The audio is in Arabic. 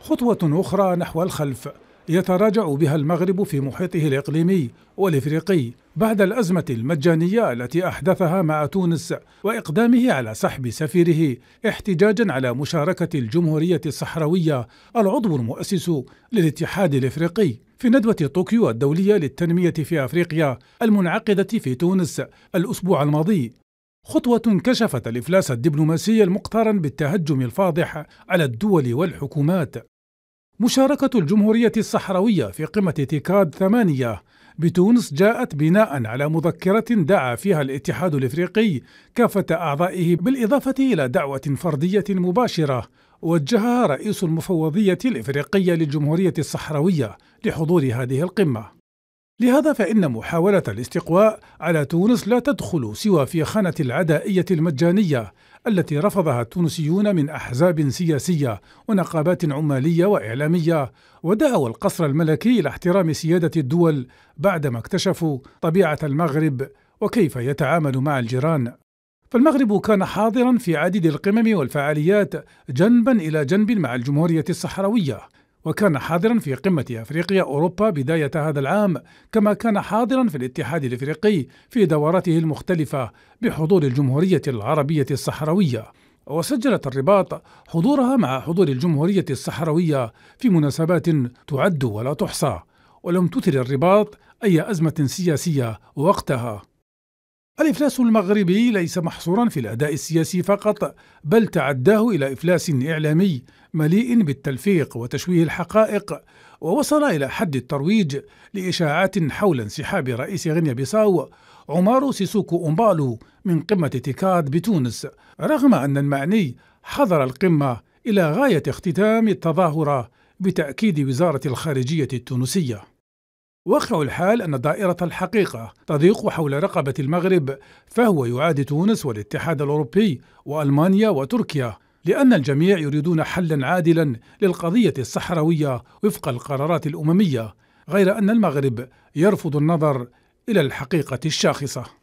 خطوة أخرى نحو الخلف يتراجع بها المغرب في محيطه الإقليمي والإفريقي بعد الأزمة المجانية التي أحدثها مع تونس وإقدامه على سحب سفيره احتجاجا على مشاركة الجمهورية الصحراوية العضو المؤسس للاتحاد الإفريقي في ندوة طوكيو الدولية للتنمية في أفريقيا المنعقدة في تونس الأسبوع الماضي خطوة كشفت الإفلاس الدبلوماسي المقترن بالتهجم الفاضح على الدول والحكومات مشاركة الجمهورية الصحراوية في قمة تيكاد ثمانية بتونس جاءت بناء على مذكرة دعا فيها الاتحاد الافريقي كافة أعضائه بالإضافة إلى دعوة فردية مباشرة وجهها رئيس المفوضية الافريقية للجمهورية الصحراوية لحضور هذه القمة لهذا فإن محاولة الاستقواء على تونس لا تدخل سوى في خانة العدائية المجانية التي رفضها التونسيون من أحزاب سياسية ونقابات عمالية وإعلامية ودعوا القصر الملكي لاحترام سيادة الدول بعدما اكتشفوا طبيعة المغرب وكيف يتعامل مع الجيران فالمغرب كان حاضرا في عديد القمم والفعاليات جنبا إلى جنب مع الجمهورية الصحراوية وكان حاضرا في قمة أفريقيا أوروبا بداية هذا العام كما كان حاضرا في الاتحاد الإفريقي في دوراته المختلفة بحضور الجمهورية العربية الصحراوية وسجلت الرباط حضورها مع حضور الجمهورية الصحراوية في مناسبات تعد ولا تحصى ولم تثر الرباط أي أزمة سياسية وقتها الإفلاس المغربي ليس محصورا في الأداء السياسي فقط بل تعداه إلى إفلاس إعلامي مليء بالتلفيق وتشويه الحقائق ووصل إلى حد الترويج لإشاعات حول انسحاب رئيس غينيا بيساو عمارو سيسوكو أمبالو من قمة تيكاد بتونس رغم أن المعني حضر القمة إلى غاية اختتام التظاهرة بتأكيد وزارة الخارجية التونسية واقع الحال أن دائرة الحقيقة تضيق حول رقبة المغرب فهو يعادي تونس والاتحاد الأوروبي وألمانيا وتركيا لأن الجميع يريدون حلا عادلا للقضية الصحراوية وفق القرارات الأممية غير أن المغرب يرفض النظر إلى الحقيقة الشاخصة